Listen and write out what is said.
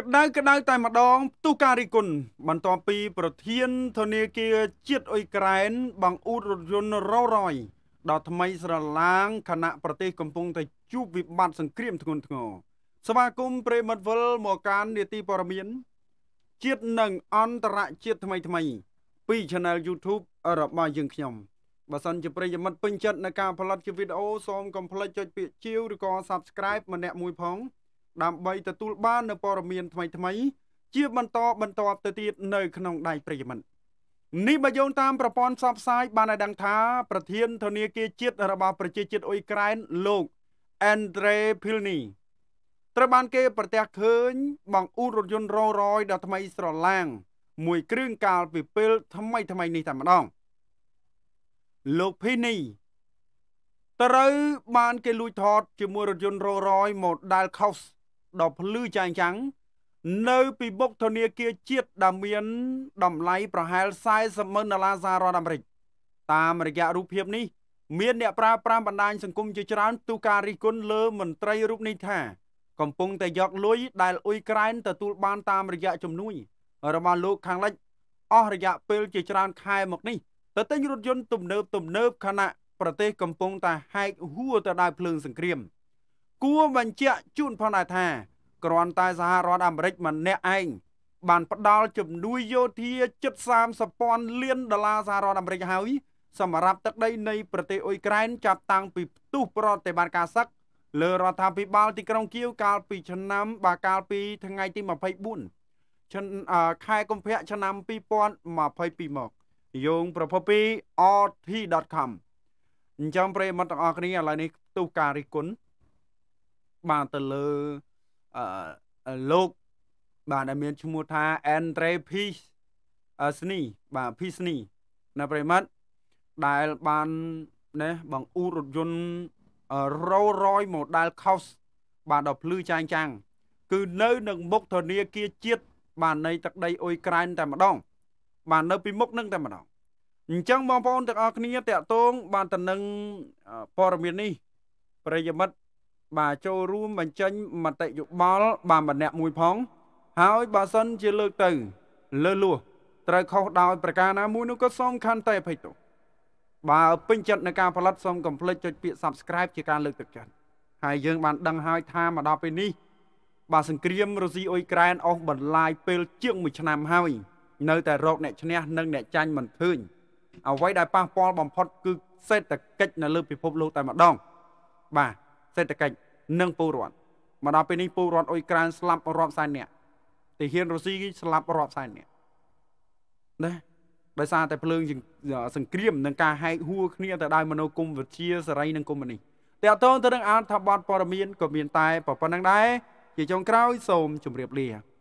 ក្តៅក្តៅតែម្ដងផ្ទុះការរិះគន់បន្ទាប់ពី ប្រធានធនាគារជាតិអ៊ុយក្រែនបង្អួតរថយន្តរ៉ូរ៉យដល់ថ្មី ស្រឡាងខណៈប្រទេសកំពុងតែជួបវិបត្តិសង្គ្រាមធ្ងន់ធ្ងរស្វាគមន៍ប្រិមត្តវិលមកកាននីតិព័រមានជាតិនិងអន្តរជាតិថ្មីថ្មី ពី Channel YouTube របស់យើងខ្ញុំបើសិនជាប្រិយមិត្តពេញចិត្តនឹងការផលិតជាវីដេអូសូមកុំភ្លេចចុចពាក្យជាវឬក៏ Subscribe ម្នាក់មួយផងដើម្បីទទួលបាននូវព័ត៌មានថ្មីៗជាបន្តបន្តទៅទៀតនៅក្នុងដៃប្រិយមិត្តនេះបើយោងតាមប្រព័ន្ធផ្សព្វផ្សាយបានឲ្យដឹងថាប្រធានធនាគារជាតិរបស់ប្រជាជាតិអ៊ុយក្រែនលោក Andre Pilny ត្រូវបានគេប្រទះឃើញ បង្អួតរថយន្តរយៗដ៏ថ្មីស្រឡាង មួយគ្រឿងកាលពីពេលថ្មីថ្មីនេះតែម្ដងលោក Pilny ត្រូវបានគេលួចថត ជាមួយរថយន្តរយៗ model Kaus ដ៏ភ្លឺចែងចាំងនៅពីមុខធនាគារជាតិដែលមានតម្លៃប្រហែល40ម៉ឺនដុល្លារសហរដ្ឋអាមេរិកតាមរយៈរូបភាពនេះមានអ្នកប្រើប្រាស់បណ្ដាញសង្គមជាច្រើនទូការរិះគន់លើមន្ត្រីរូបនេះថាកំពុងតែយកលុយដែលអ៊ុយក្រែនទទួលបានតាមរយៈជំនួយរបស់លោកខាងលិច អស់រយៈពេលជាច្រើនខែមកនេះទៅទិញរថយន្តទំនើបទំនើបខណៈប្រទេសកំពុងតែហែកហួរទៅដោយភ្លើងសង្គ្រាម គួរបញ្ជាក់ជូនផងដែរថាគ្រាន់តែសហរដ្ឋអាមេរិកម្នាក់ឯងបាន ផ្ដល់ជំនួយយោធាជិត30,000លានដុល្លារសហរដ្ឋអាមេរិកហើយសម្រាប់ទឹកដីនៃប្រទេសអ៊ុយក្រែនចាប់តាំងពីផ្ទុះប្រតិបត្តិការសឹកលើរដ្ឋាភិបាលទីក្រុងគៀវកាលពីឆ្នាំ បាកាលពី ថ្ងៃទី24ខែកុម្ភៈឆ្នាំ2022មកយោងប្រភពពី rt.com អញ្ចឹងប្រិយមិត្តទាំងអស់គ្នាឥឡូវនេះផ្ទុះការរិះគន់បាទទៅលើអឺលោកបាទដែលមានឈ្មោះថា Andre Peace ស្នីបាទ Peace ស្នីណាប្រិមិត្តដែលបានណេះបង្អួតរថយន្ត Rolls Royce Model Coast បាទដល់ភ្លឺចែងចាំងគឺនៅនឹងមុខធនាគារជាតិបាទនៃទឹកដីអ៊ុយក្រែនតែម្ដងបាទនៅពីមុខនឹងតែម្ដងអញ្ចឹងបងប្អូនទាំងអស់គ្នាតកតងបានទៅនឹងព័ត៌មាននេះប្រិយមិត្តបាទចូលរួមបញ្ចេញមតិយោបល់បាទម្នាក់មួយផង ហើយបើសិនជាលើកទៅលើលួសត្រូវខុសដោយប្រការណាមួយនោះក៏សូមខន្តីអភ័យទោសបើពេញចិត្តនឹងការផលិតសូមកុំភ្លេចចុចពាក្យ Subscribe ជាការលើកទឹកចិត្តហើយយើងបានដឹងហើយថាមកដល់ពេលនេះ បាទសង្គ្រាមរុស្ស៊ីអ៊ុយក្រែនអស់បន្លាយពេលជាង1ឆ្នាំហើយ នៅតែរកអ្នកឈ្នះនិង អ្នកចាញ់មិនឃើញអ្វីដែលប៉ះពាល់បំផុតគឺ សេដ្ឋកិច្ចនៅលើពិភពលោកតែម្ដងបាទសេដ្ឋកិច្ចនិងពលរដ្ឋមកដល់ពេលនេះពលរដ្ឋអ៊ុយក្រែនស្លាប់រាប់សែននាក់ទាហានរុស្ស៊ីស្លាប់រាប់សែននាក់ណាដោយសារតែភ្លើងសង្គ្រាមនិងការហែកហួរគ្នាទៅដោយមនោគមវិជ្ជាសេរីនិងកុម្មុយនីសតើតើទៅនឹងអត្ថបទព័ត៌មានក៏មានតែប៉ុណ្្នឹងដែរជាចុងក្រោយសូមជម្រាបលា